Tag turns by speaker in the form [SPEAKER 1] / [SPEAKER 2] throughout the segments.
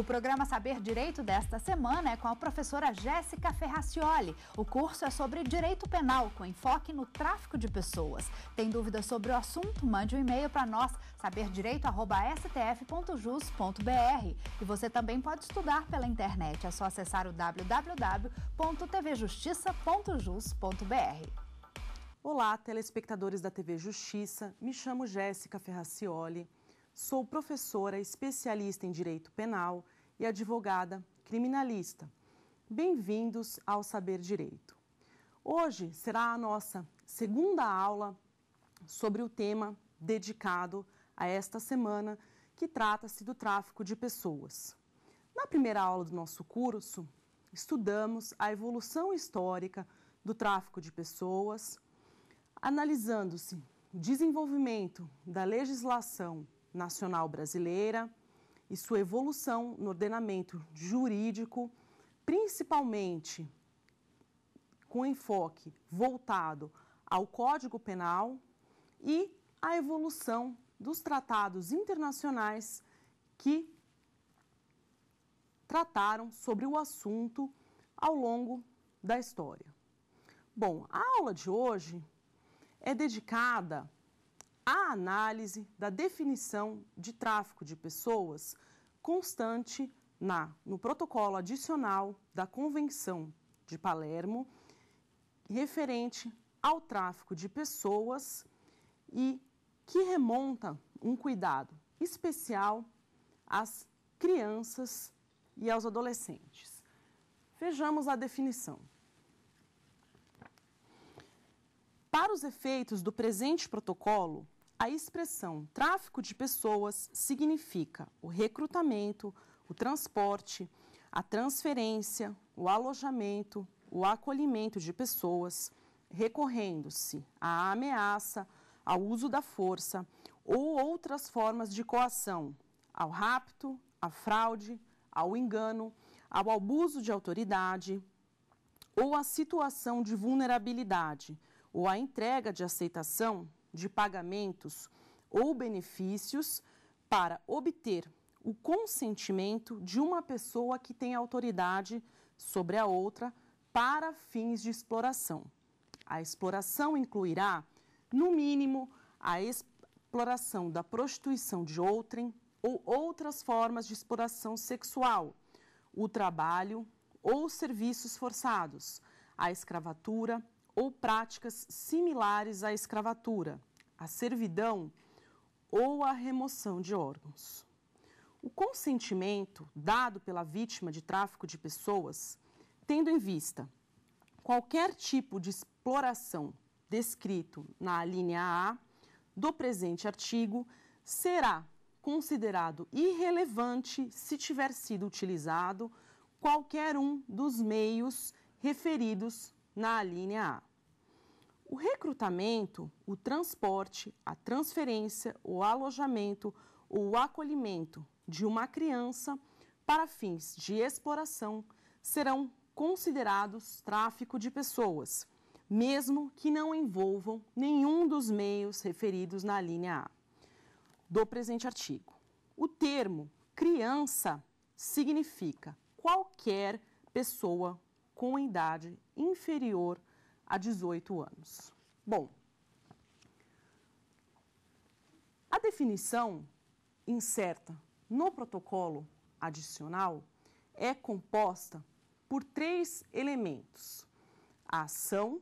[SPEAKER 1] O programa Saber Direito desta semana é com a professora Jéssica Ferracioli. O curso é sobre direito penal, com enfoque no tráfico de pessoas. Tem dúvidas sobre o assunto? Mande um e-mail para nós, saberdireito.stf.jus.br. E você também pode estudar pela internet. É só acessar o www.tvjustiça.jus.br. Olá, telespectadores da TV Justiça. Me chamo Jéssica Ferracioli. Sou professora especialista em direito penal e advogada criminalista. Bem-vindos ao Saber Direito. Hoje será a nossa segunda aula sobre o tema dedicado a esta semana, que trata-se do tráfico de pessoas. Na primeira aula do nosso curso, estudamos a evolução histórica do tráfico de pessoas, analisando-se o desenvolvimento da legislação nacional brasileira, e sua evolução no ordenamento jurídico, principalmente com enfoque voltado ao Código Penal e à evolução dos tratados internacionais que trataram sobre o assunto ao longo da história. Bom, a aula de hoje é dedicada a análise da definição de tráfico de pessoas constante na no protocolo adicional da Convenção de Palermo referente ao tráfico de pessoas e que remonta um cuidado especial às crianças e aos adolescentes. Vejamos a definição. Para os efeitos do presente protocolo, a expressão tráfico de pessoas significa o recrutamento, o transporte, a transferência, o alojamento, o acolhimento de pessoas, recorrendo-se à ameaça, ao uso da força ou outras formas de coação, ao rapto, à fraude, ao engano, ao abuso de autoridade ou à situação de vulnerabilidade ou à entrega de aceitação de pagamentos ou benefícios para obter o consentimento de uma pessoa que tem autoridade sobre a outra para fins de exploração. A exploração incluirá, no mínimo, a exploração da prostituição de outrem ou outras formas de exploração sexual, o trabalho ou serviços forçados, a escravatura, ou práticas similares à escravatura, à servidão ou à remoção de órgãos. O consentimento dado pela vítima de tráfico de pessoas, tendo em vista qualquer tipo de exploração descrito na linha A do presente artigo, será considerado irrelevante se tiver sido utilizado qualquer um dos meios referidos na linha A. O recrutamento, o transporte, a transferência, o alojamento ou o acolhimento de uma criança para fins de exploração serão considerados tráfico de pessoas, mesmo que não envolvam nenhum dos meios referidos na linha A do presente artigo. O termo criança significa qualquer pessoa com idade inferior a 18 anos. Bom, a definição incerta no protocolo adicional é composta por três elementos: a ação,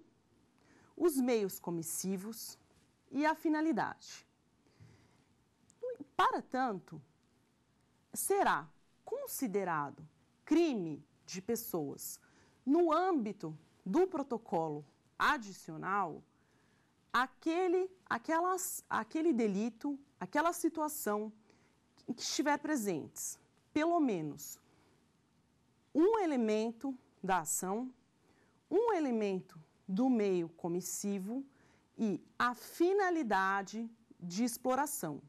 [SPEAKER 1] os meios comissivos e a finalidade. Para tanto, será considerado crime de pessoas no âmbito do protocolo adicional, aquele, aquelas, aquele delito, aquela situação que estiver presentes, pelo menos um elemento da ação, um elemento do meio comissivo e a finalidade de exploração,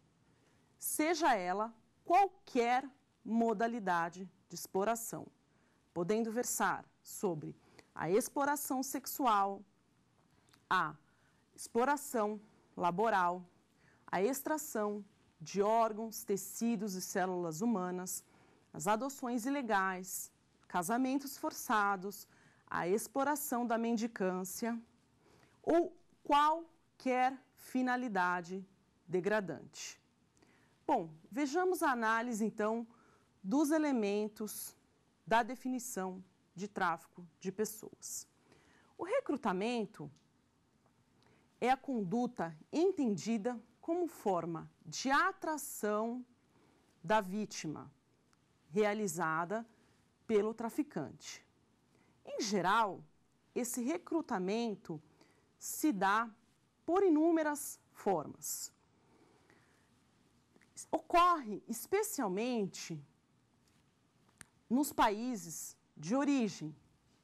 [SPEAKER 1] seja ela qualquer modalidade de exploração, podendo versar sobre a exploração sexual, a exploração laboral, a extração de órgãos, tecidos e células humanas, as adoções ilegais, casamentos forçados, a exploração da mendicância ou qualquer finalidade degradante. Bom, vejamos a análise então dos elementos da definição de tráfico de pessoas. O recrutamento é a conduta entendida como forma de atração da vítima realizada pelo traficante. Em geral, esse recrutamento se dá por inúmeras formas. Ocorre especialmente nos países de origem,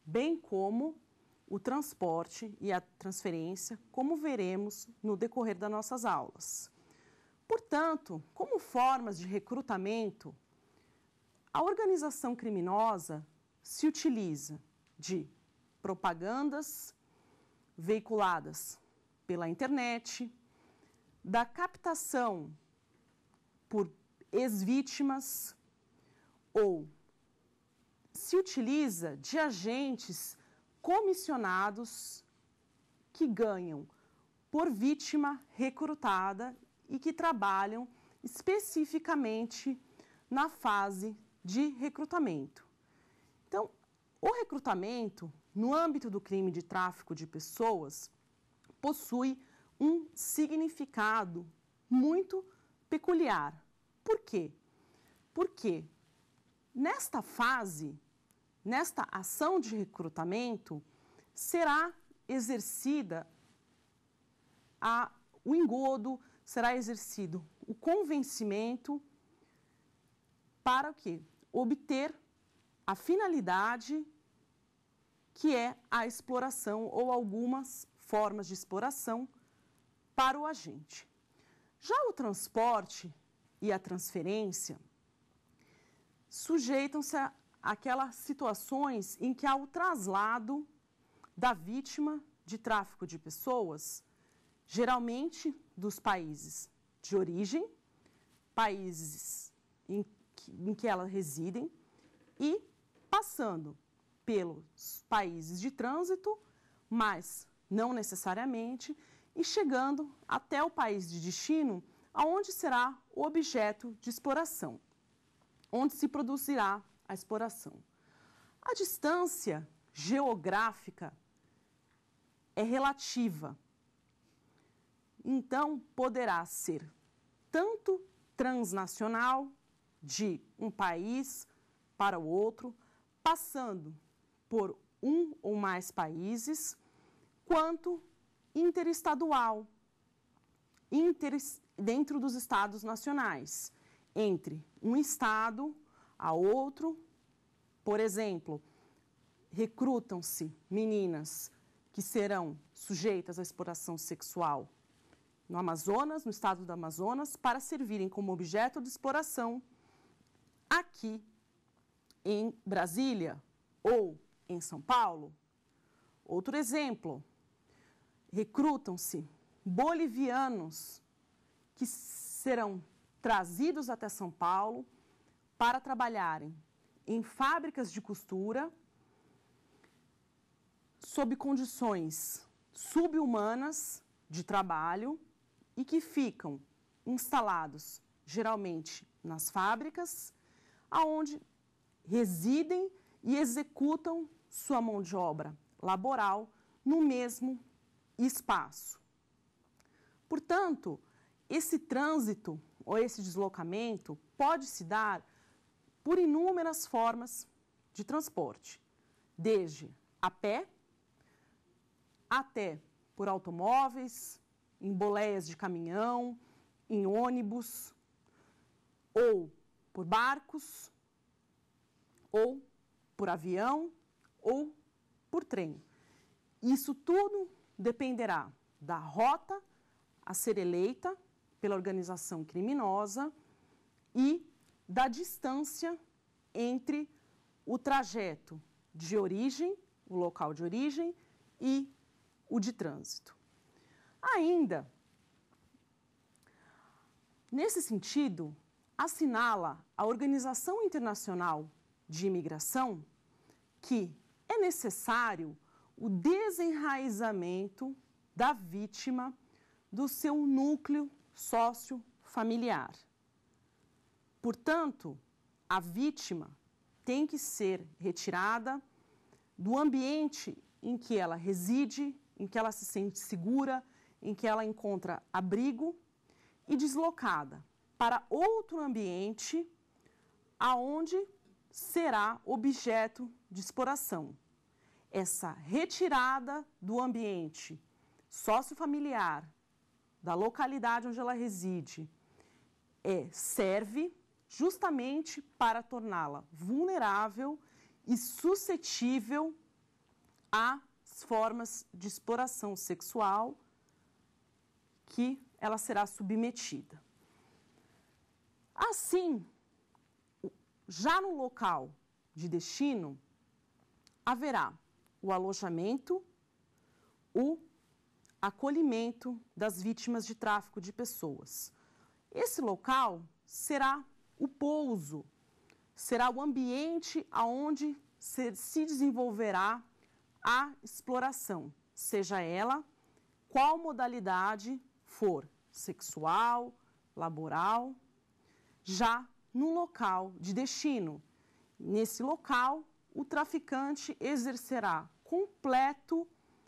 [SPEAKER 1] bem como o transporte e a transferência, como veremos no decorrer das nossas aulas. Portanto, como formas de recrutamento, a organização criminosa se utiliza de propagandas veiculadas pela internet, da captação por ex-vítimas ou se utiliza de agentes comissionados que ganham por vítima recrutada e que trabalham especificamente na fase de recrutamento. Então, o recrutamento, no âmbito do crime de tráfico de pessoas, possui um significado muito peculiar. Por quê? Porque nesta fase nesta ação de recrutamento será exercida a, o engodo, será exercido o convencimento para o quê? Obter a finalidade que é a exploração ou algumas formas de exploração para o agente. Já o transporte e a transferência sujeitam-se a aquelas situações em que há o traslado da vítima de tráfico de pessoas, geralmente dos países de origem, países em que, em que elas residem, e passando pelos países de trânsito, mas não necessariamente, e chegando até o país de destino, aonde será o objeto de exploração, onde se produzirá a exploração. A distância geográfica é relativa. Então, poderá ser tanto transnacional, de um país para o outro, passando por um ou mais países, quanto interestadual, inter, dentro dos estados nacionais, entre um estado a outro. Por exemplo, recrutam-se meninas que serão sujeitas à exploração sexual no Amazonas, no estado do Amazonas, para servirem como objeto de exploração aqui em Brasília ou em São Paulo. Outro exemplo, recrutam-se bolivianos que serão trazidos até São Paulo para trabalharem em fábricas de costura sob condições subhumanas de trabalho e que ficam instalados geralmente nas fábricas, aonde residem e executam sua mão de obra laboral no mesmo espaço. Portanto, esse trânsito ou esse deslocamento pode se dar por inúmeras formas de transporte, desde a pé até por automóveis, em boleias de caminhão, em ônibus, ou por barcos, ou por avião, ou por trem. Isso tudo dependerá da rota a ser eleita pela organização criminosa e da distância entre o trajeto de origem, o local de origem, e o de trânsito. Ainda, nesse sentido, assinala a Organização Internacional de Imigração que é necessário o desenraizamento da vítima do seu núcleo sócio familiar. Portanto, a vítima tem que ser retirada do ambiente em que ela reside, em que ela se sente segura, em que ela encontra abrigo e deslocada para outro ambiente aonde será objeto de exploração. Essa retirada do ambiente sócio-familiar, da localidade onde ela reside é serve justamente para torná-la vulnerável e suscetível às formas de exploração sexual que ela será submetida. Assim, já no local de destino, haverá o alojamento, o acolhimento das vítimas de tráfico de pessoas. Esse local será o pouso será o ambiente aonde se desenvolverá a exploração, seja ela qual modalidade for, sexual, laboral, já no local de destino. Nesse local, o traficante exercerá completo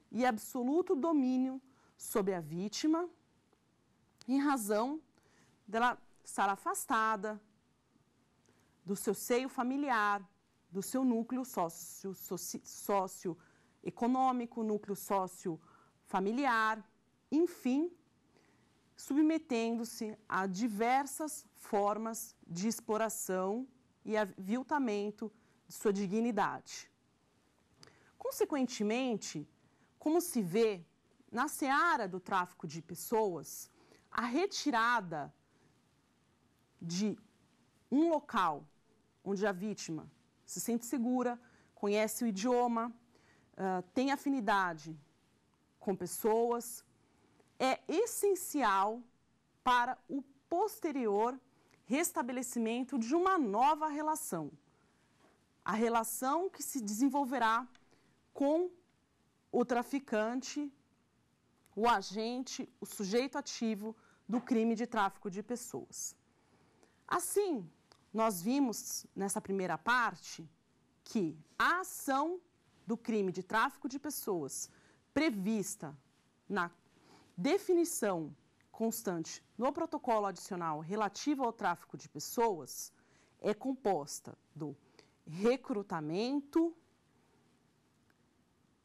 [SPEAKER 1] e absoluto domínio sobre a vítima, em razão dela estar afastada, do seu seio familiar, do seu núcleo sócio, econômico, núcleo sócio familiar, enfim, submetendo-se a diversas formas de exploração e aviltamento de sua dignidade. Consequentemente, como se vê na seara do tráfico de pessoas, a retirada de um local onde a vítima se sente segura, conhece o idioma, uh, tem afinidade com pessoas, é essencial para o posterior restabelecimento de uma nova relação. A relação que se desenvolverá com o traficante, o agente, o sujeito ativo do crime de tráfico de pessoas. Assim, nós vimos nessa primeira parte que a ação do crime de tráfico de pessoas prevista na definição constante no protocolo adicional relativo ao tráfico de pessoas é composta do recrutamento,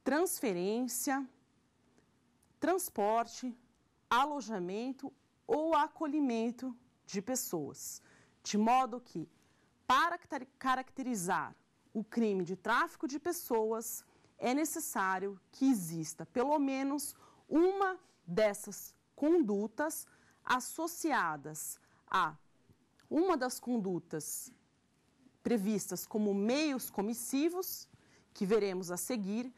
[SPEAKER 1] transferência, transporte, alojamento ou acolhimento de pessoas. De modo que, para caracterizar o crime de tráfico de pessoas, é necessário que exista pelo menos uma dessas condutas associadas a uma das condutas previstas como meios comissivos, que veremos a seguir,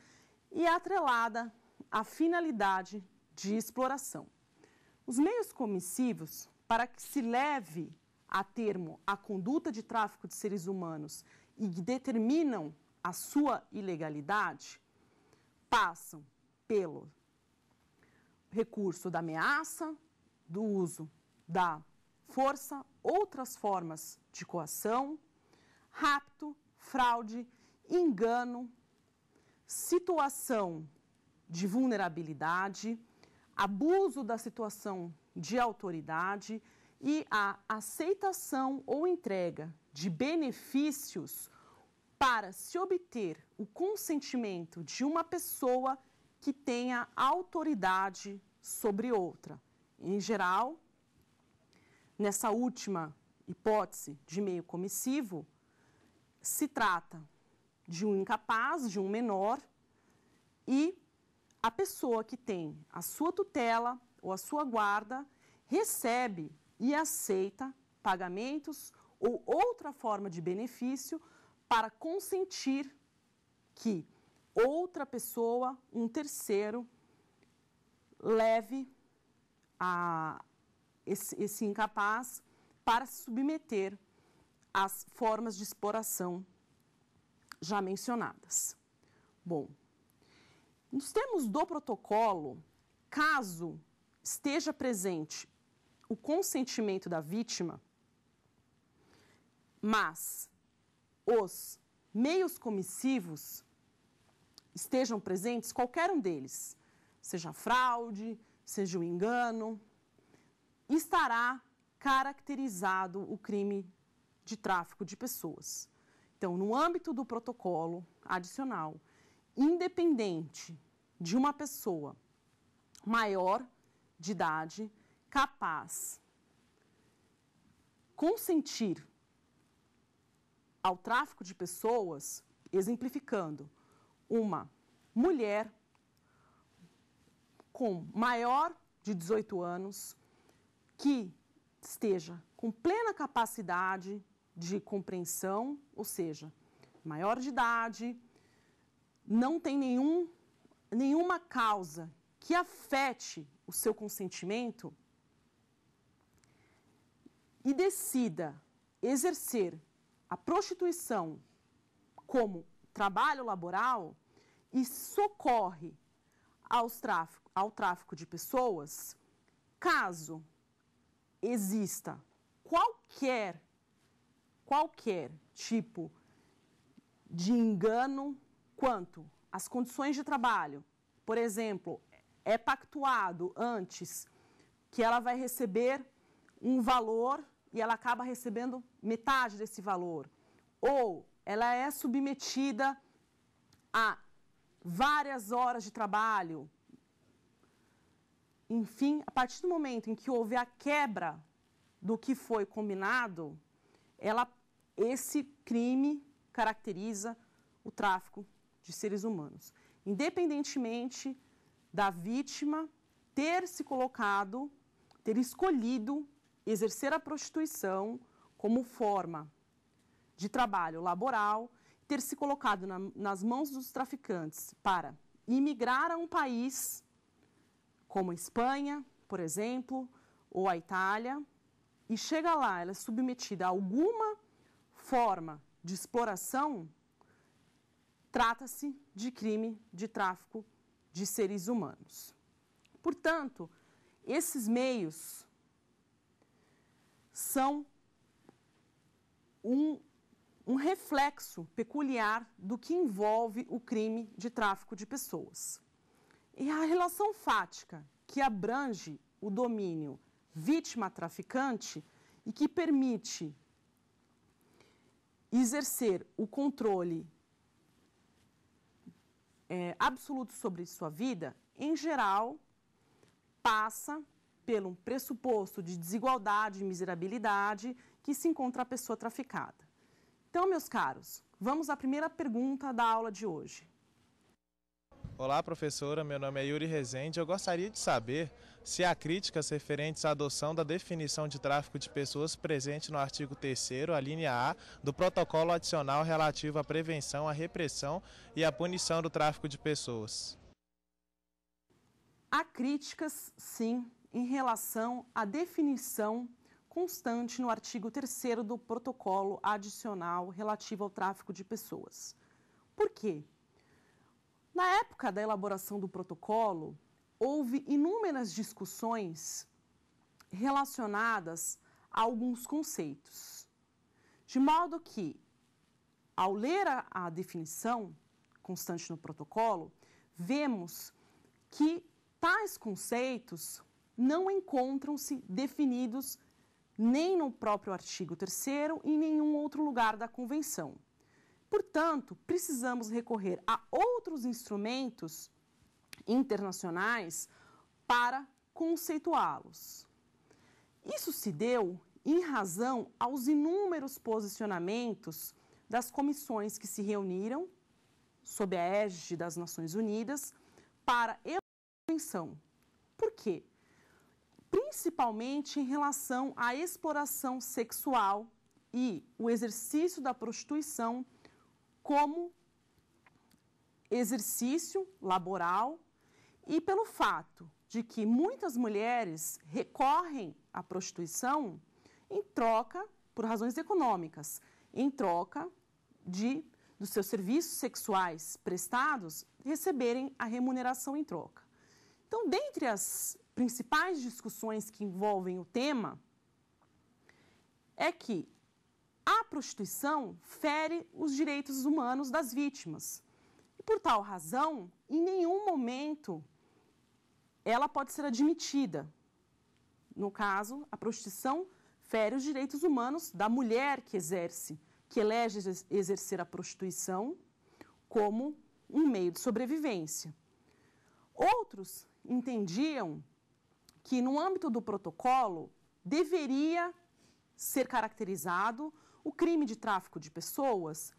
[SPEAKER 1] e atrelada à finalidade de exploração. Os meios comissivos, para que se leve a termo a conduta de tráfico de seres humanos e determinam a sua ilegalidade, passam pelo recurso da ameaça, do uso da força, outras formas de coação, rapto, fraude, engano, situação de vulnerabilidade, abuso da situação de autoridade e a aceitação ou entrega de benefícios para se obter o consentimento de uma pessoa que tenha autoridade sobre outra. Em geral, nessa última hipótese de meio comissivo, se trata de um incapaz, de um menor, e a pessoa que tem a sua tutela ou a sua guarda recebe e aceita pagamentos ou outra forma de benefício para consentir que outra pessoa, um terceiro, leve a esse, esse incapaz para se submeter às formas de exploração já mencionadas. Bom, nos termos do protocolo, caso esteja presente o consentimento da vítima, mas os meios comissivos estejam presentes, qualquer um deles, seja fraude, seja o um engano, estará caracterizado o crime de tráfico de pessoas. Então, no âmbito do protocolo adicional, independente de uma pessoa maior de idade, capaz consentir ao tráfico de pessoas, exemplificando, uma mulher com maior de 18 anos que esteja com plena capacidade de compreensão, ou seja, maior de idade, não tem nenhum, nenhuma causa que afete o seu consentimento, e decida exercer a prostituição como trabalho laboral e socorre aos tráfico, ao tráfico de pessoas, caso exista qualquer qualquer tipo de engano quanto às condições de trabalho, por exemplo, é pactuado antes que ela vai receber um valor e ela acaba recebendo metade desse valor. Ou ela é submetida a várias horas de trabalho. Enfim, a partir do momento em que houve a quebra do que foi combinado, ela, esse crime caracteriza o tráfico de seres humanos. Independentemente da vítima ter se colocado, ter escolhido exercer a prostituição como forma de trabalho laboral, ter se colocado na, nas mãos dos traficantes para imigrar a um país como a Espanha, por exemplo, ou a Itália, e chega lá, ela é submetida a alguma forma de exploração, trata-se de crime de tráfico de seres humanos. Portanto, esses meios são um, um reflexo peculiar do que envolve o crime de tráfico de pessoas. E a relação fática, que abrange o domínio vítima-traficante e que permite exercer o controle é, absoluto sobre sua vida, em geral, passa pelo pressuposto de desigualdade e miserabilidade que se encontra a pessoa traficada. Então, meus caros, vamos à primeira pergunta da aula de hoje. Olá, professora. Meu nome é Yuri Rezende. Eu gostaria de saber se há críticas referentes à adoção da definição de tráfico de pessoas presente no artigo 3, a linha A, do protocolo adicional relativo à prevenção, à repressão e à punição do tráfico de pessoas. Há críticas, sim, em relação à definição constante no artigo 3 do protocolo adicional relativo ao tráfico de pessoas. Por quê? Na época da elaboração do protocolo, houve inúmeras discussões relacionadas a alguns conceitos. De modo que, ao ler a, a definição constante no protocolo, vemos que tais conceitos não encontram-se definidos nem no próprio artigo 3 e em nenhum outro lugar da Convenção. Portanto, precisamos recorrer a outros instrumentos internacionais para conceituá-los. Isso se deu em razão aos inúmeros posicionamentos das comissões que se reuniram sob a égide das Nações Unidas para a Convenção. Por quê? principalmente em relação à exploração sexual e o exercício da prostituição como exercício laboral e pelo fato de que muitas mulheres recorrem à prostituição em troca por razões econômicas, em troca de dos seus serviços sexuais prestados receberem a remuneração em troca. Então, dentre as principais discussões que envolvem o tema é que a prostituição fere os direitos humanos das vítimas. E por tal razão, em nenhum momento ela pode ser admitida. No caso, a prostituição fere os direitos humanos da mulher que exerce, que elege exercer a prostituição como um meio de sobrevivência. Outros entendiam que, no âmbito do protocolo, deveria ser caracterizado o crime de tráfico de pessoas,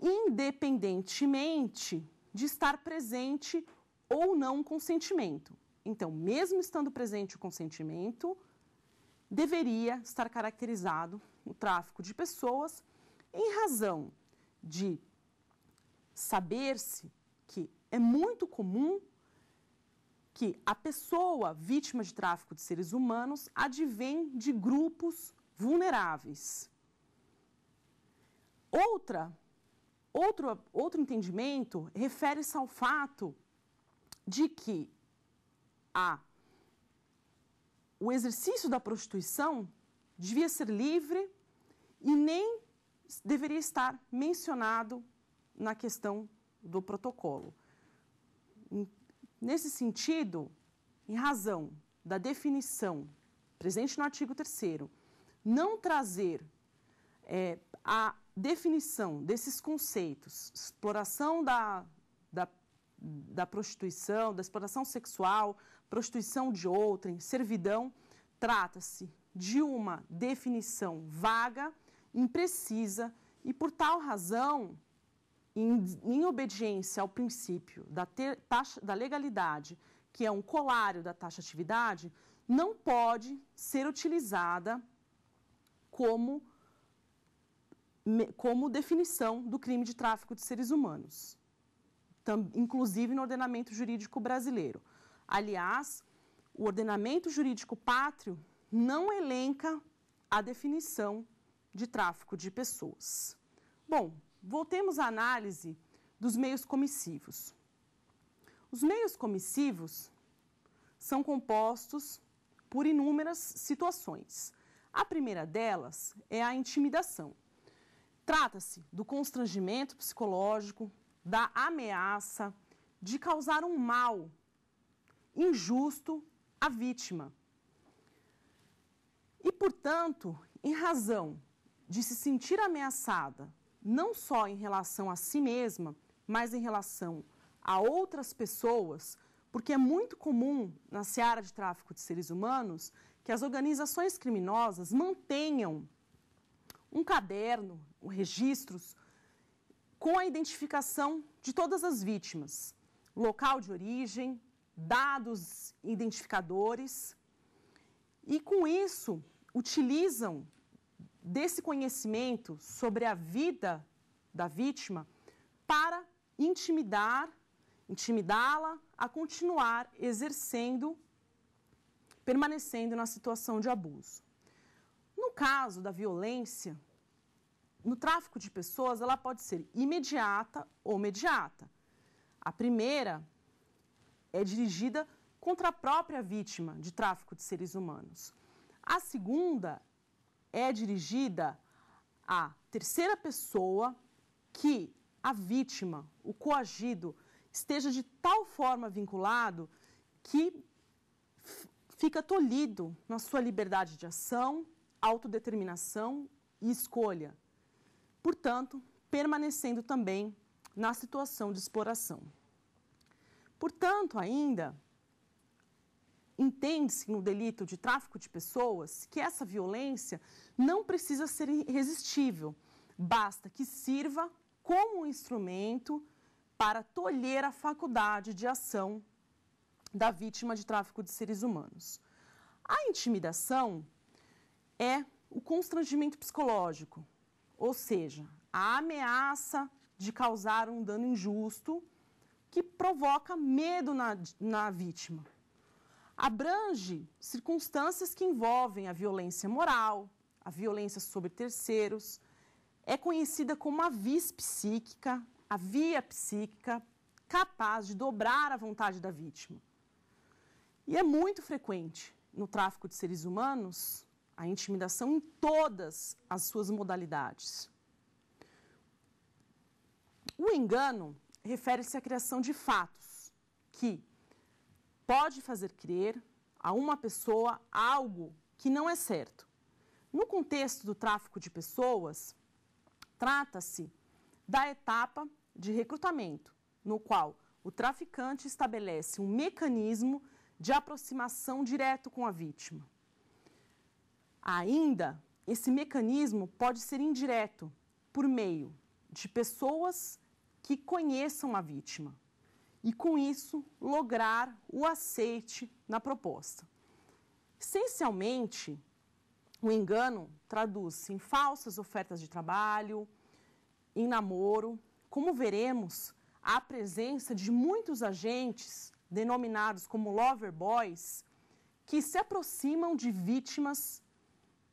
[SPEAKER 1] independentemente de estar presente ou não o consentimento. Então, mesmo estando presente o consentimento, deveria estar caracterizado o tráfico de pessoas em razão de saber-se que é muito comum que a pessoa vítima de tráfico de seres humanos advém de grupos vulneráveis. Outra, outro, outro entendimento refere-se ao fato de que a, o exercício da prostituição devia ser livre e nem deveria estar mencionado na questão do protocolo. Nesse sentido, em razão da definição presente no artigo 3 não trazer é, a definição desses conceitos, exploração da, da, da prostituição, da exploração sexual, prostituição de outrem, servidão, trata-se de uma definição vaga, imprecisa e, por tal razão, em, em obediência ao princípio da, ter, taxa, da legalidade, que é um colário da taxa atividade, não pode ser utilizada como, como definição do crime de tráfico de seres humanos, tam, inclusive no ordenamento jurídico brasileiro. Aliás, o ordenamento jurídico pátrio não elenca a definição de tráfico de pessoas. Bom, Voltemos à análise dos meios comissivos. Os meios comissivos são compostos por inúmeras situações. A primeira delas é a intimidação. Trata-se do constrangimento psicológico, da ameaça, de causar um mal injusto à vítima. E, portanto, em razão de se sentir ameaçada não só em relação a si mesma, mas em relação a outras pessoas, porque é muito comum na seara de tráfico de seres humanos que as organizações criminosas mantenham um caderno, registros, com a identificação de todas as vítimas, local de origem, dados identificadores, e com isso utilizam desse conhecimento sobre a vida da vítima para intimidar, intimidá-la a continuar exercendo, permanecendo na situação de abuso. No caso da violência, no tráfico de pessoas, ela pode ser imediata ou mediata. A primeira é dirigida contra a própria vítima de tráfico de seres humanos. A segunda é dirigida à terceira pessoa que a vítima, o coagido, esteja de tal forma vinculado que fica tolhido na sua liberdade de ação, autodeterminação e escolha. Portanto, permanecendo também na situação de exploração. Portanto, ainda, Entende-se no delito de tráfico de pessoas que essa violência não precisa ser irresistível, basta que sirva como um instrumento para tolher a faculdade de ação da vítima de tráfico de seres humanos. A intimidação é o constrangimento psicológico, ou seja, a ameaça de causar um dano injusto que provoca medo na, na vítima abrange circunstâncias que envolvem a violência moral, a violência sobre terceiros. É conhecida como a vis psíquica, a via psíquica, capaz de dobrar a vontade da vítima. E é muito frequente no tráfico de seres humanos a intimidação em todas as suas modalidades. O engano refere-se à criação de fatos que, pode fazer crer a uma pessoa algo que não é certo. No contexto do tráfico de pessoas, trata-se da etapa de recrutamento, no qual o traficante estabelece um mecanismo de aproximação direto com a vítima. Ainda, esse mecanismo pode ser indireto, por meio de pessoas que conheçam a vítima, e, com isso, lograr o aceite na proposta. Essencialmente, o engano traduz-se em falsas ofertas de trabalho, em namoro. Como veremos, a presença de muitos agentes, denominados como lover boys, que se aproximam de vítimas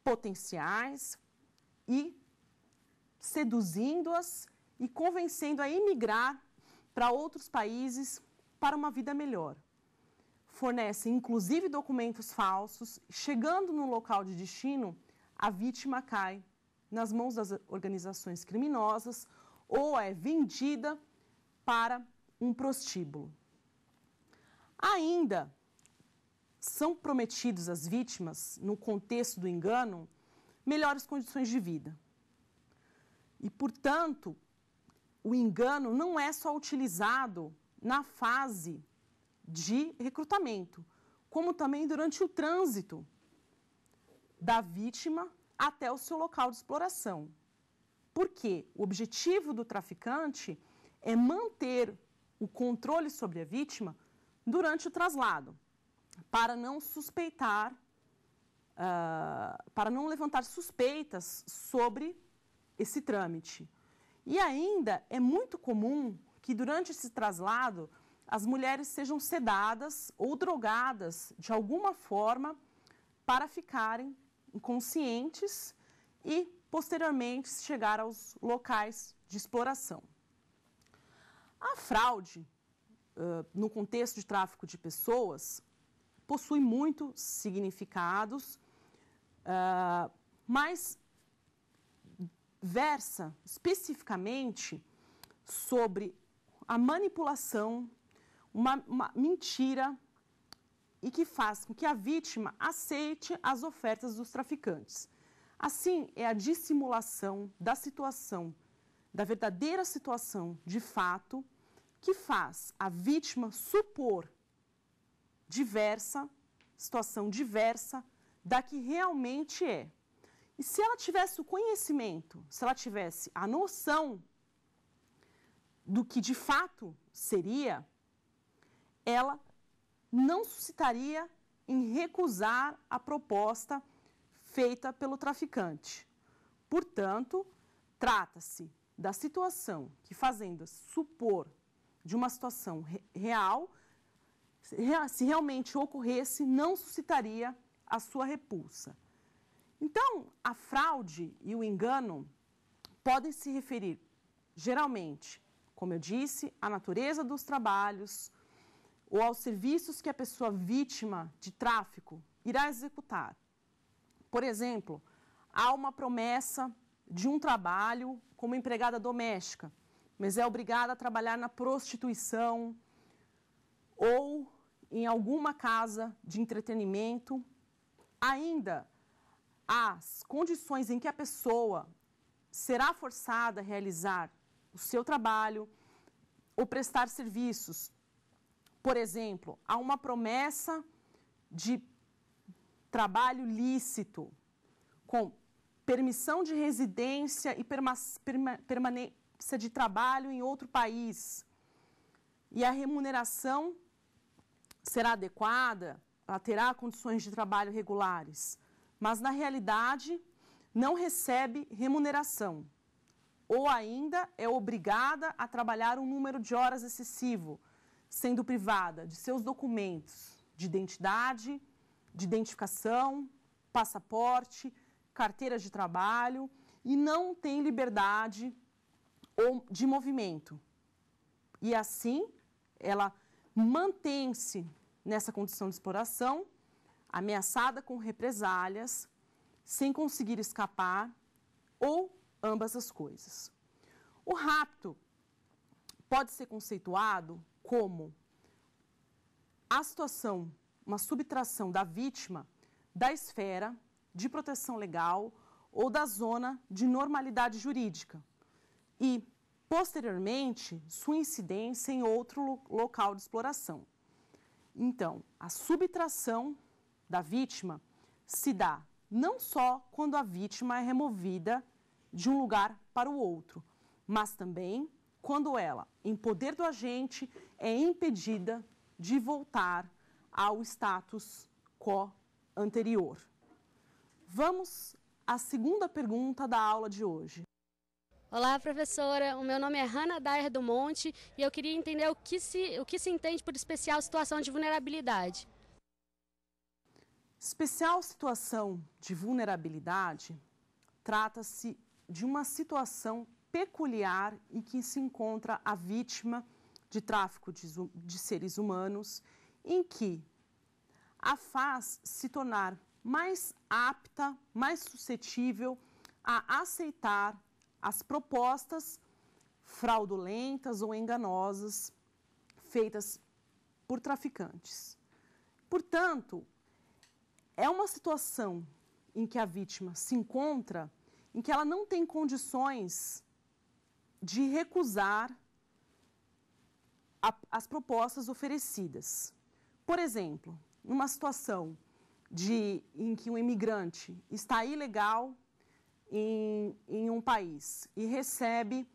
[SPEAKER 1] potenciais e seduzindo-as e convencendo a emigrar para outros países para uma vida melhor. Fornecem inclusive documentos falsos. Chegando no local de destino, a vítima cai nas mãos das organizações criminosas ou é vendida para um prostíbulo. Ainda são prometidos às vítimas, no contexto do engano, melhores condições de vida. E, portanto, o engano não é só utilizado na fase de recrutamento, como também durante o trânsito da vítima até o seu local de exploração. Porque o objetivo do traficante é manter o controle sobre a vítima durante o traslado, para não suspeitar, uh, para não levantar suspeitas sobre esse trâmite. E ainda é muito comum que durante esse traslado as mulheres sejam sedadas ou drogadas de alguma forma para ficarem inconscientes e posteriormente chegar aos locais de exploração. A fraude no contexto de tráfico de pessoas possui muitos significados, mas versa especificamente sobre a manipulação, uma, uma mentira e que faz com que a vítima aceite as ofertas dos traficantes. Assim, é a dissimulação da situação, da verdadeira situação de fato, que faz a vítima supor diversa, situação diversa da que realmente é. E se ela tivesse o conhecimento, se ela tivesse a noção do que de fato seria, ela não suscitaria em recusar a proposta feita pelo traficante. Portanto, trata-se da situação que fazendo supor de uma situação re real, se realmente ocorresse, não suscitaria a sua repulsa. Então, a fraude e o engano podem se referir, geralmente, como eu disse, à natureza dos trabalhos ou aos serviços que a pessoa vítima de tráfico irá executar. Por exemplo, há uma promessa de um trabalho como empregada doméstica, mas é obrigada a trabalhar na prostituição ou em alguma casa de entretenimento. Ainda, as condições em que a pessoa será forçada a realizar o seu trabalho ou prestar serviços. Por exemplo, há uma promessa de trabalho lícito com permissão de residência e permanência de trabalho em outro país. E a remuneração será adequada, ela terá condições de trabalho regulares mas na realidade não recebe remuneração ou ainda é obrigada a trabalhar um número de horas excessivo, sendo privada de seus documentos de identidade, de identificação, passaporte, carteira de trabalho e não tem liberdade de movimento. E assim, ela mantém-se nessa condição de exploração ameaçada com represálias, sem conseguir escapar, ou ambas as coisas. O rapto pode ser conceituado como a situação, uma subtração da vítima da esfera de proteção legal ou da zona de normalidade jurídica e, posteriormente, sua incidência em outro local de exploração. Então, a subtração da vítima se dá não só quando a vítima é removida de um lugar para o outro, mas também quando ela, em poder do agente, é impedida de voltar ao status quo anterior. Vamos à segunda pergunta da aula de hoje. Olá, professora. O meu nome é Hanna Dair do Monte e eu queria entender o que se, o que se entende por especial situação de vulnerabilidade. Especial situação de vulnerabilidade trata-se de uma situação peculiar em que se encontra a vítima de tráfico de, de seres humanos, em que a faz se tornar mais apta, mais suscetível a aceitar as propostas fraudulentas ou enganosas feitas por traficantes. Portanto, é uma situação em que a vítima se encontra em que ela não tem condições de recusar a, as propostas oferecidas. Por exemplo, numa situação de, em que um imigrante está ilegal em, em um país e recebe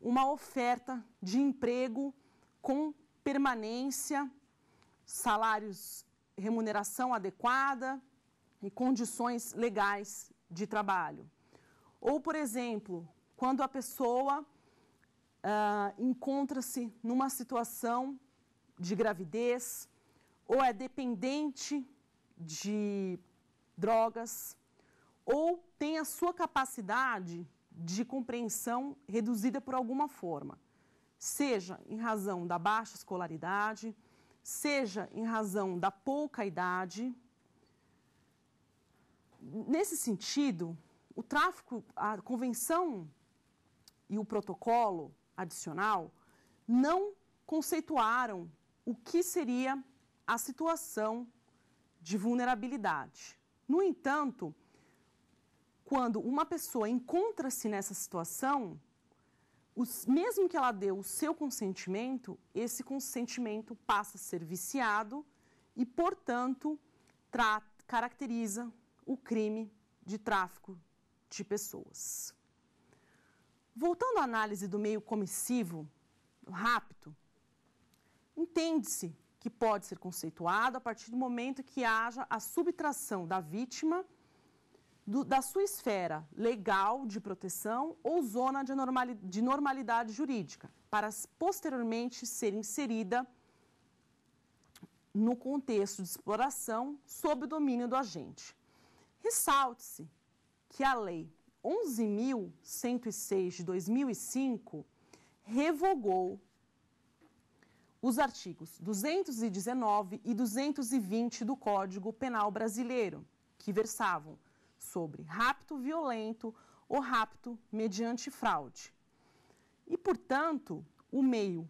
[SPEAKER 1] uma oferta de emprego com permanência, salários remuneração adequada e condições legais de trabalho. Ou, por exemplo, quando a pessoa uh, encontra-se numa situação de gravidez ou é dependente de drogas ou tem a sua capacidade de compreensão reduzida por alguma forma, seja em razão da baixa escolaridade, seja em razão da pouca idade. Nesse sentido, o tráfico, a convenção e o protocolo adicional não conceituaram o que seria a situação de vulnerabilidade. No entanto, quando uma pessoa encontra-se nessa situação, os, mesmo que ela deu o seu consentimento, esse consentimento passa a ser viciado e, portanto, tra, caracteriza o crime de tráfico de pessoas. Voltando à análise do meio comissivo, rápido, entende-se que pode ser conceituado a partir do momento que haja a subtração da vítima do, da sua esfera legal de proteção ou zona de, normali, de normalidade jurídica, para posteriormente ser inserida no contexto de exploração sob o domínio do agente. Ressalte-se que a Lei 11.106 de 2005 revogou os artigos 219 e 220 do Código Penal Brasileiro, que versavam sobre rapto violento ou rapto mediante fraude. E, portanto, o meio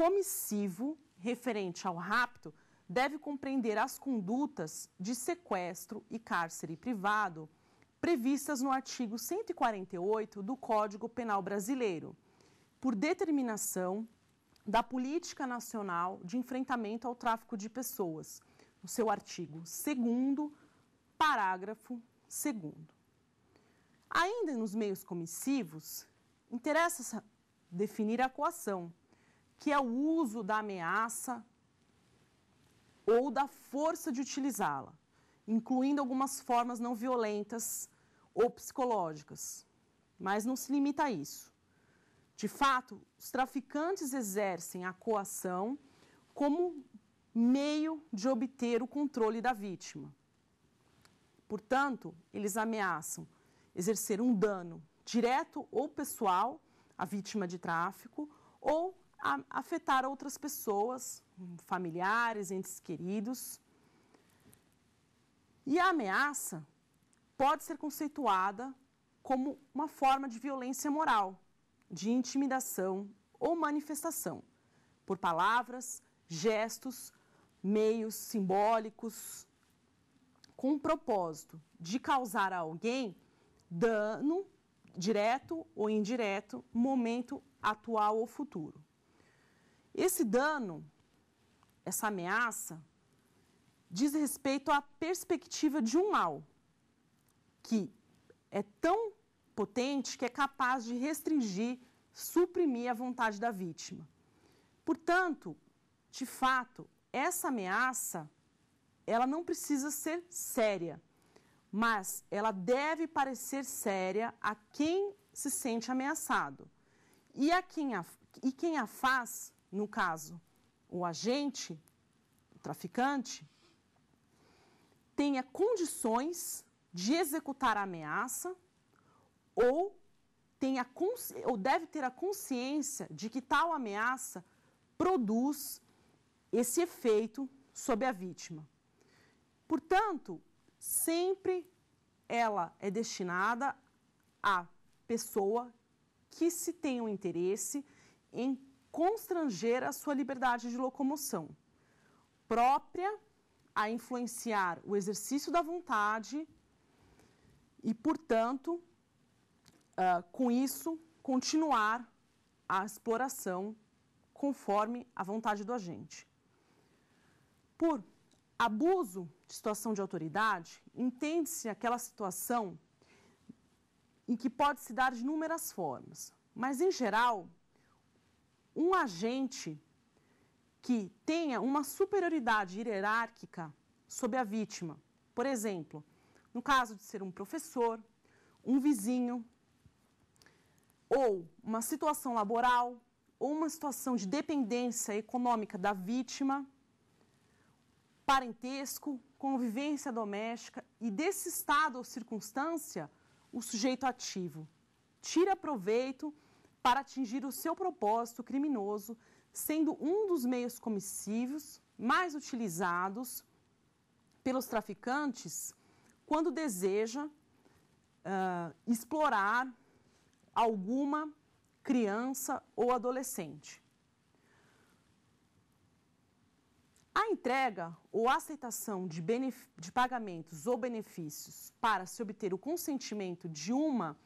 [SPEAKER 1] comissivo referente ao rapto deve compreender as condutas de sequestro e cárcere privado previstas no artigo 148 do Código Penal Brasileiro, por determinação da Política Nacional de Enfrentamento ao Tráfico de Pessoas, no seu artigo 2 parágrafo Segundo, Ainda nos meios comissivos, interessa definir a coação, que é o uso da ameaça ou da força de utilizá-la, incluindo algumas formas não violentas ou psicológicas. Mas não se limita a isso. De fato, os traficantes exercem a coação como meio de obter o controle da vítima. Portanto, eles ameaçam exercer um dano direto ou pessoal à vítima de tráfico ou afetar outras pessoas, familiares, entes queridos. E a ameaça pode ser conceituada como uma forma de violência moral, de intimidação ou manifestação, por palavras, gestos, meios simbólicos, com o propósito de causar a alguém dano direto ou indireto, momento atual ou futuro. Esse dano, essa ameaça, diz respeito à perspectiva de um mal que é tão potente que é capaz de restringir, suprimir a vontade da vítima. Portanto, de fato, essa ameaça ela não precisa ser séria, mas ela deve parecer séria a quem se sente ameaçado. E, a quem, a, e quem a faz, no caso, o agente, o traficante, tenha condições de executar a ameaça ou, tenha, ou deve ter a consciência de que tal ameaça produz esse efeito sobre a vítima. Portanto, sempre ela é destinada à pessoa que se tem um interesse em constranger a sua liberdade de locomoção, própria a influenciar o exercício da vontade e, portanto, uh, com isso, continuar a exploração conforme a vontade do agente. Por Abuso de situação de autoridade entende-se aquela situação em que pode se dar de inúmeras formas, mas em geral, um agente que tenha uma superioridade hierárquica sobre a vítima. Por exemplo, no caso de ser um professor, um vizinho, ou uma situação laboral, ou uma situação de dependência econômica da vítima, parentesco, convivência doméstica e desse estado ou circunstância, o sujeito ativo tira proveito para atingir o seu propósito criminoso, sendo um dos meios comissivos mais utilizados pelos traficantes quando deseja uh, explorar alguma criança ou adolescente. A entrega ou aceitação de, de, pagamentos ou benefícios para se obter o consentimento de uma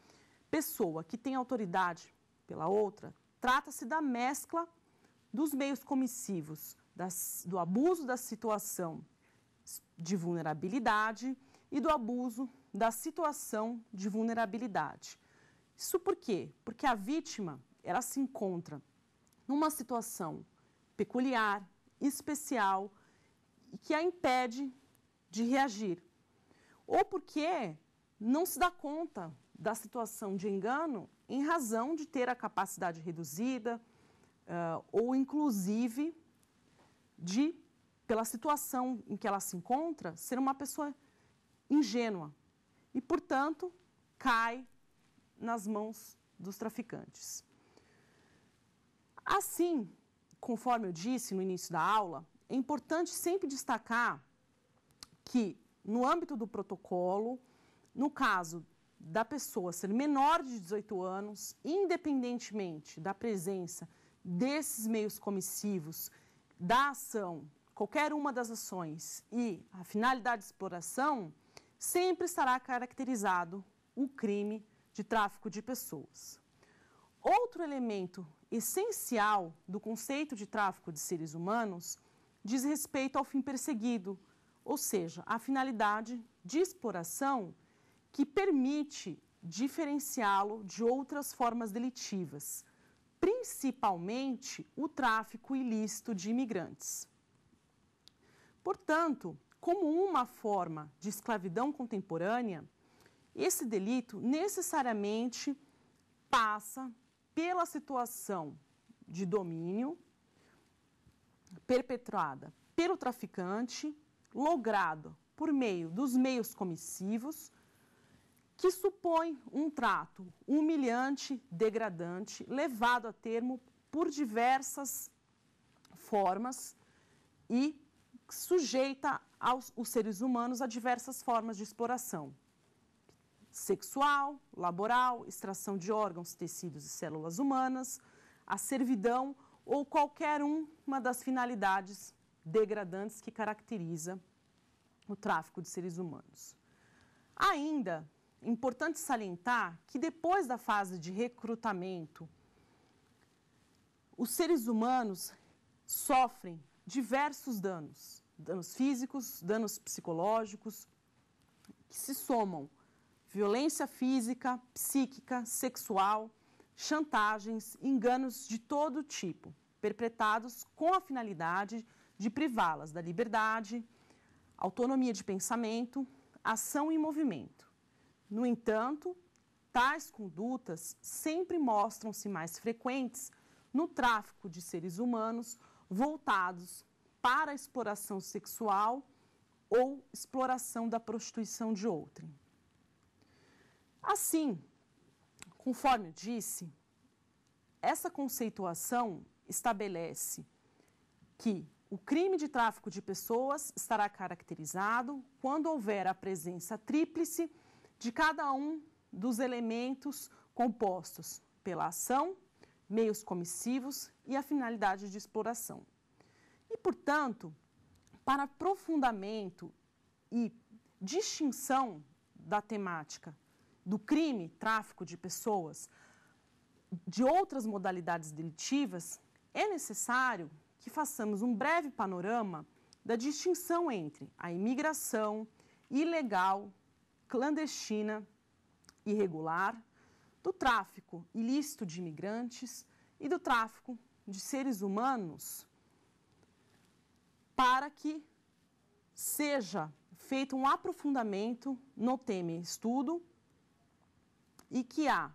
[SPEAKER 1] pessoa que tem autoridade pela outra trata-se da mescla dos meios comissivos, das, do abuso da situação de vulnerabilidade e do abuso da situação de vulnerabilidade. Isso por quê? Porque a vítima ela se encontra numa situação peculiar, especial que a impede de reagir. Ou porque não se dá conta da situação de engano em razão de ter a capacidade reduzida uh, ou, inclusive, de, pela situação em que ela se encontra, ser uma pessoa ingênua e, portanto, cai nas mãos dos traficantes. Assim, conforme eu disse no início da aula, é importante sempre destacar que, no âmbito do protocolo, no caso da pessoa ser menor de 18 anos, independentemente da presença desses meios comissivos, da ação, qualquer uma das ações e a finalidade de exploração, sempre estará caracterizado o crime de tráfico de pessoas. Outro elemento essencial do conceito de tráfico de seres humanos diz respeito ao fim perseguido, ou seja, à finalidade de exploração que permite diferenciá-lo de outras formas delitivas, principalmente o tráfico ilícito de imigrantes. Portanto, como uma forma de escravidão contemporânea, esse delito necessariamente passa pela situação de domínio perpetrada pelo traficante, logrado por meio dos meios comissivos, que supõe um trato humilhante, degradante, levado a termo por diversas formas e sujeita aos, os seres humanos a diversas formas de exploração sexual, laboral, extração de órgãos, tecidos e células humanas, a servidão ou qualquer uma das finalidades degradantes que caracteriza o tráfico de seres humanos. Ainda, importante salientar que depois da fase de recrutamento, os seres humanos sofrem diversos danos, danos físicos, danos psicológicos, que se somam violência física, psíquica, sexual, chantagens, enganos de todo tipo, perpetrados com a finalidade de privá-las da liberdade, autonomia de pensamento, ação e movimento. No entanto, tais condutas sempre mostram-se mais frequentes no tráfico de seres humanos voltados para a exploração sexual ou exploração da prostituição de outrem. Assim, conforme eu disse, essa conceituação estabelece que o crime de tráfico de pessoas estará caracterizado quando houver a presença tríplice de cada um dos elementos compostos pela ação, meios comissivos e a finalidade de exploração. E, portanto, para aprofundamento e distinção da temática do crime, tráfico de pessoas, de outras modalidades delitivas, é necessário que façamos um breve panorama da distinção entre a imigração ilegal, clandestina, irregular, do tráfico ilícito de imigrantes e do tráfico de seres humanos para que seja feito um aprofundamento no tema estudo e que há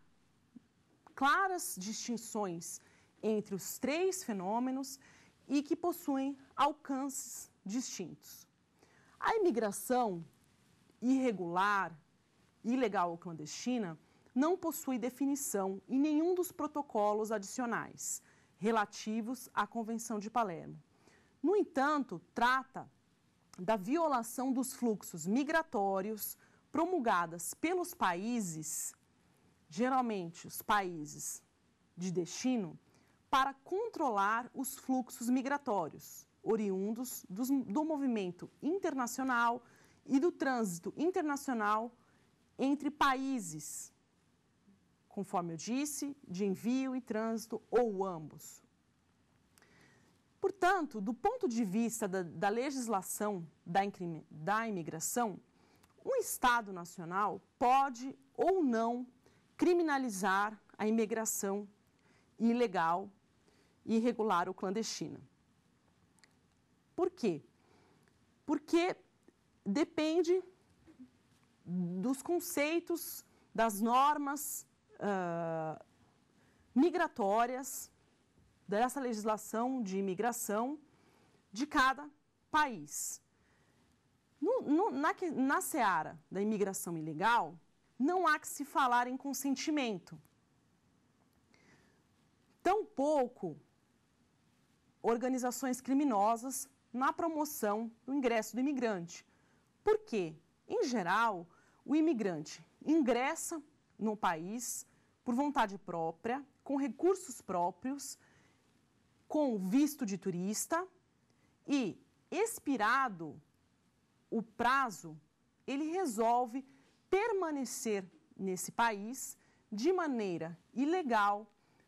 [SPEAKER 1] claras distinções entre os três fenômenos e que possuem alcances distintos. A imigração irregular, ilegal ou clandestina não possui definição em nenhum dos protocolos adicionais relativos à Convenção de Palermo. No entanto, trata da violação dos fluxos migratórios promulgadas pelos países geralmente os países de destino, para controlar os fluxos migratórios oriundos dos, do movimento internacional e do trânsito internacional entre países, conforme eu disse, de envio e trânsito ou ambos. Portanto, do ponto de vista da, da legislação da, da imigração, um Estado nacional pode ou não criminalizar a imigração ilegal, irregular ou clandestina. Por quê? Porque depende dos conceitos, das normas uh, migratórias, dessa legislação de imigração de cada país. No, no, na, na seara da imigração ilegal, não há que se falar em consentimento. Tampouco organizações criminosas na promoção do ingresso do imigrante. Por quê? Em geral, o imigrante ingressa no país por vontade própria, com recursos próprios, com visto de turista e expirado o prazo, ele resolve permanecer nesse país de maneira ilegal,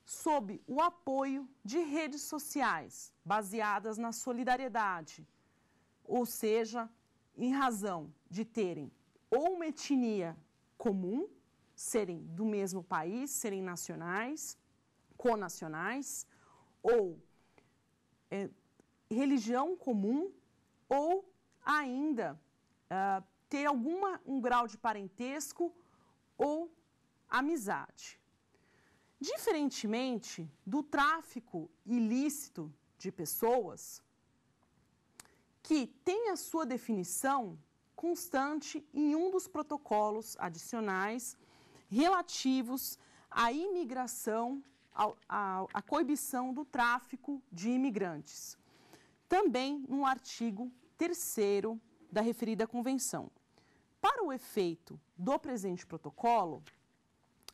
[SPEAKER 1] sob o apoio de redes sociais baseadas na solidariedade, ou seja, em razão de terem ou uma etnia comum, serem do mesmo país, serem nacionais, conacionais, ou é, religião comum, ou ainda uh, ter algum um grau de parentesco ou amizade. Diferentemente do tráfico ilícito de pessoas, que tem a sua definição constante em um dos protocolos adicionais relativos à imigração, à, à coibição do tráfico de imigrantes, também no artigo 3 da referida convenção. Para o efeito do presente protocolo,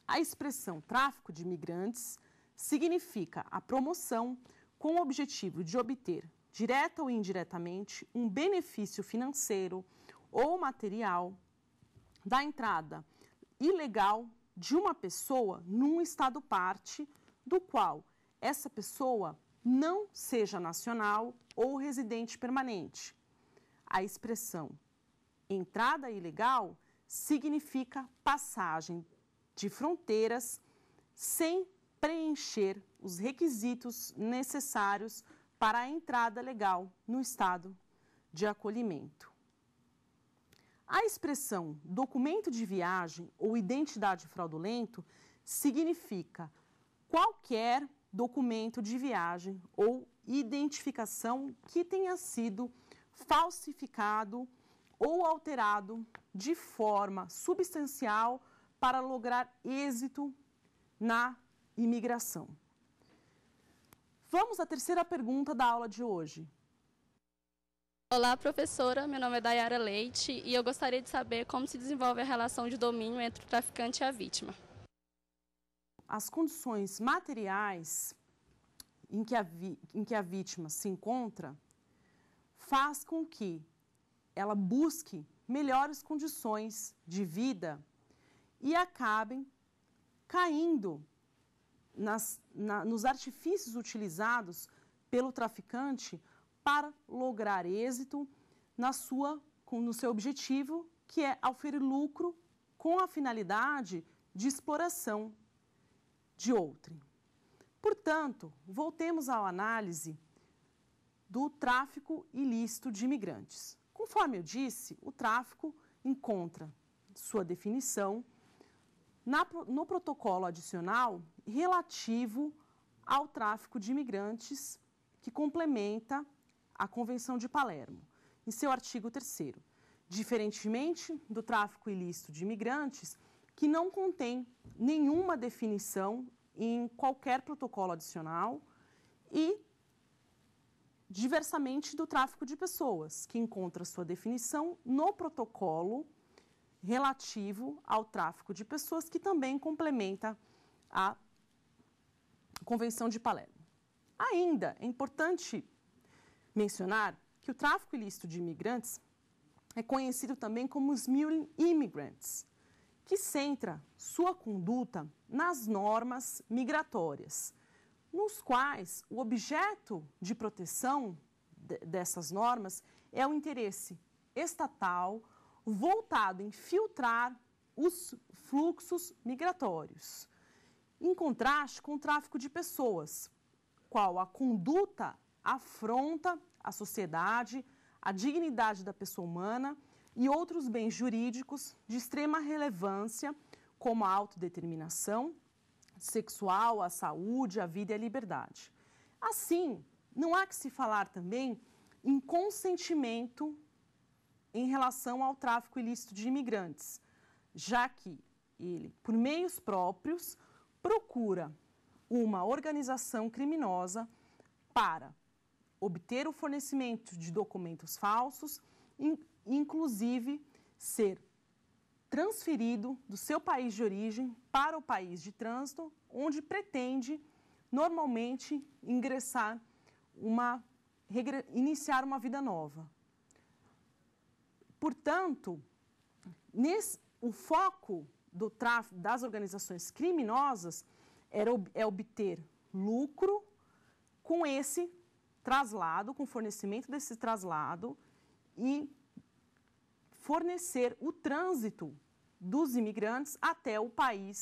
[SPEAKER 1] a expressão tráfico de imigrantes significa a promoção com o objetivo de obter, direta ou indiretamente, um benefício financeiro ou material da entrada ilegal de uma pessoa num estado parte do qual essa pessoa não seja nacional ou residente permanente. A expressão Entrada ilegal significa passagem de fronteiras sem preencher os requisitos necessários para a entrada legal no estado de acolhimento. A expressão documento de viagem ou identidade fraudulento significa qualquer documento de viagem ou identificação que tenha sido falsificado ou alterado de forma substancial para lograr êxito na imigração. Vamos à terceira pergunta da aula de hoje. Olá, professora. Meu nome é Dayara Leite e eu gostaria de saber como se desenvolve a relação de domínio entre o traficante e a vítima. As condições materiais em que a, vi, em que a vítima se encontra faz com que ela busque melhores condições de vida e acabem caindo nas, na, nos artifícios utilizados pelo traficante para lograr êxito na sua, no seu objetivo, que é auferir lucro com a finalidade de exploração de outrem. Portanto, voltemos à análise do tráfico ilícito de imigrantes. Conforme eu disse, o tráfico encontra sua definição na, no protocolo adicional relativo ao tráfico de imigrantes, que complementa a Convenção de Palermo, em seu artigo 3. Diferentemente do tráfico ilícito de imigrantes, que não contém nenhuma definição em qualquer protocolo adicional e diversamente do tráfico de pessoas, que encontra sua definição no protocolo relativo ao tráfico de pessoas, que também complementa a Convenção de Palermo. Ainda é importante mencionar que o tráfico ilícito de imigrantes é conhecido também como smuggling immigrants, que centra sua conduta nas normas migratórias, nos quais o objeto de proteção dessas normas é o interesse estatal voltado em filtrar os fluxos migratórios, em contraste com o tráfico de pessoas, qual a conduta afronta a sociedade, a dignidade da pessoa humana e outros bens jurídicos de extrema relevância, como a autodeterminação, sexual, à saúde, à vida e à liberdade. Assim, não há que se falar também em consentimento em relação ao tráfico ilícito de imigrantes, já que ele, por meios próprios, procura uma organização criminosa para obter o fornecimento de documentos falsos, inclusive ser transferido do seu país de origem para o país de trânsito, onde pretende normalmente ingressar uma iniciar uma vida nova. Portanto, nesse, o foco do tráfico das organizações criminosas era é obter lucro com esse traslado, com o fornecimento desse traslado e fornecer o trânsito dos imigrantes até o país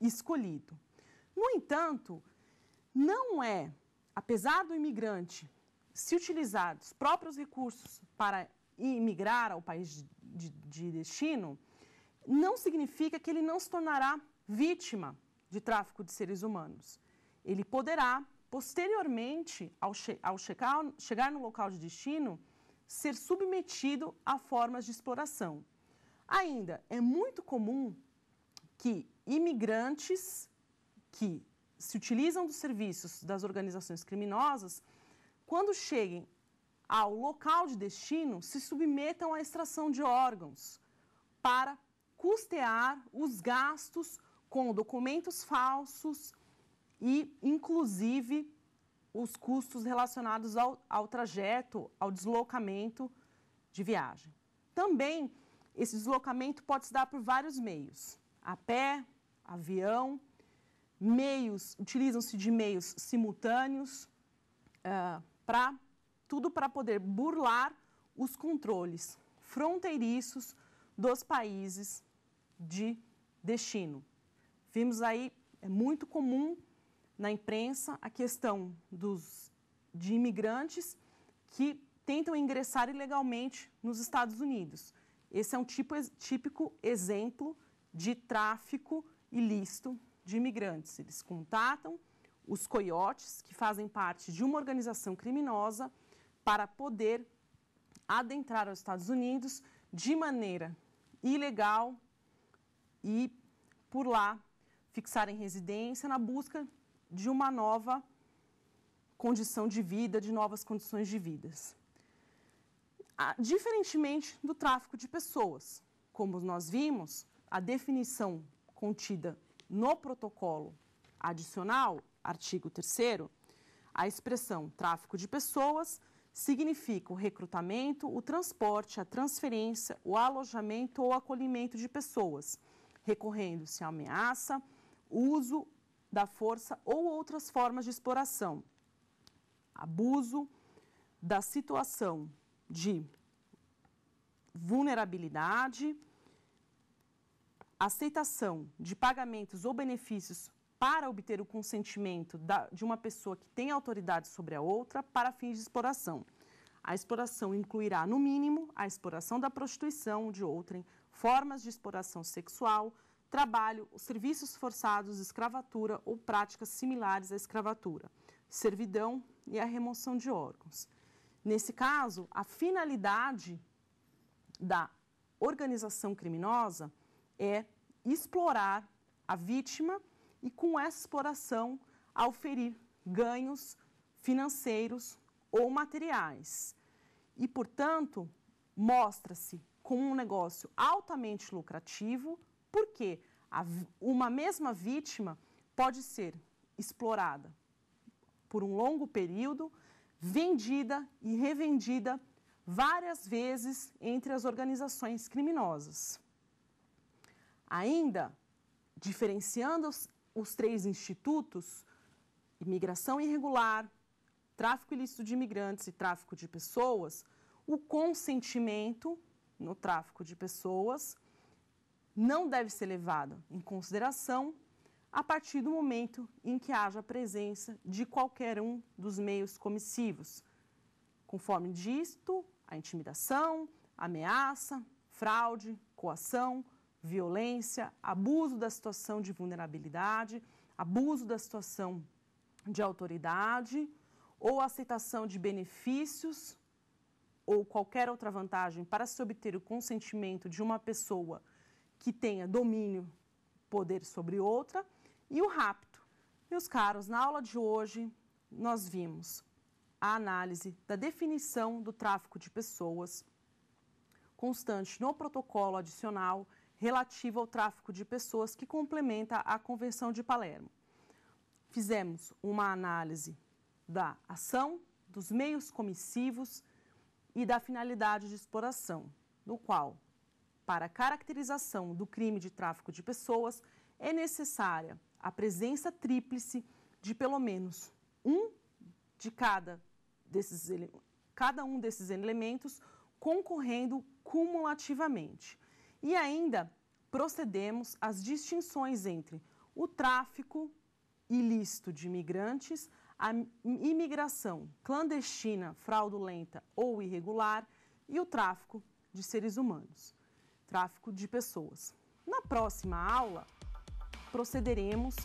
[SPEAKER 1] escolhido. No entanto, não é, apesar do imigrante se utilizar dos próprios recursos para imigrar ao país de, de destino, não significa que ele não se tornará vítima de tráfico de seres humanos. Ele poderá, posteriormente, ao, che ao chegar no local de destino, ser submetido a formas de exploração. Ainda é muito comum que imigrantes que se utilizam dos serviços das organizações criminosas, quando cheguem ao local de destino, se submetam à extração de órgãos para custear os gastos com documentos falsos e, inclusive, os custos relacionados ao, ao trajeto, ao deslocamento de viagem. Também esse deslocamento pode se dar por vários meios: a pé, avião, meios, utilizam-se de meios simultâneos uh, eh, para tudo para poder burlar os controles fronteiriços dos países de destino. Vimos aí, é muito comum na imprensa a questão dos, de imigrantes que tentam ingressar ilegalmente nos Estados Unidos. Esse é um tipo, típico exemplo de tráfico ilícito de imigrantes. Eles contatam os coiotes, que fazem parte de uma organização criminosa, para poder adentrar aos Estados Unidos de maneira ilegal e, por lá, fixarem residência na busca de uma nova condição de vida, de novas condições de vidas. Diferentemente do tráfico de pessoas, como nós vimos, a definição contida no protocolo adicional, artigo 3 a expressão tráfico de pessoas significa o recrutamento, o transporte, a transferência, o alojamento ou acolhimento de pessoas, recorrendo-se à ameaça, uso da força ou outras formas de exploração, abuso da situação de vulnerabilidade, aceitação de pagamentos ou benefícios para obter o consentimento da, de uma pessoa que tem autoridade sobre a outra para fins de exploração. A exploração incluirá, no mínimo, a exploração da prostituição de outrem, formas de exploração sexual, trabalho, serviços forçados, escravatura ou práticas similares à escravatura, servidão e a remoção de órgãos. Nesse caso, a finalidade da organização criminosa é explorar a vítima e, com essa exploração, auferir ganhos financeiros ou materiais. E, portanto, mostra-se como um negócio altamente lucrativo, por quê? A, uma mesma vítima pode ser explorada por um longo período, vendida e revendida várias vezes entre as organizações criminosas. Ainda, diferenciando os, os três institutos, imigração irregular, tráfico ilícito de imigrantes e tráfico de pessoas, o consentimento no tráfico de pessoas não deve ser levado em consideração a partir do momento em que haja a presença de qualquer um dos meios comissivos, conforme disto, a intimidação, ameaça, fraude, coação, violência, abuso da situação de vulnerabilidade, abuso da situação de autoridade ou aceitação de benefícios ou qualquer outra vantagem para se obter o consentimento de uma pessoa que tenha domínio, poder sobre outra, e o rapto. Meus caros, na aula de hoje nós vimos a análise da definição do tráfico de pessoas constante no protocolo adicional relativo ao tráfico de pessoas que complementa a Convenção de Palermo. Fizemos uma análise da ação, dos meios comissivos e da finalidade de exploração, no qual para a caracterização do crime de tráfico de pessoas, é necessária a presença tríplice de pelo menos um de cada desses cada um desses elementos concorrendo cumulativamente. E ainda procedemos às distinções entre o tráfico ilícito de imigrantes, a imigração clandestina, fraudulenta ou irregular e o tráfico de seres humanos tráfico de pessoas. Na próxima aula, procederemos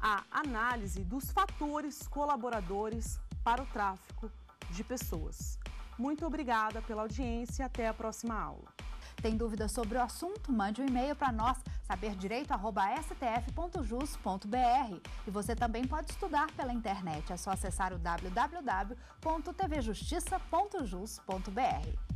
[SPEAKER 1] à análise dos fatores colaboradores para o tráfico de pessoas. Muito obrigada pela audiência e até a próxima aula. Tem dúvidas sobre o assunto? Mande um e-mail para nós, saberdireito.stf.jus.br. E você também pode estudar pela internet. É só acessar o www.tvjustiça.jus.br.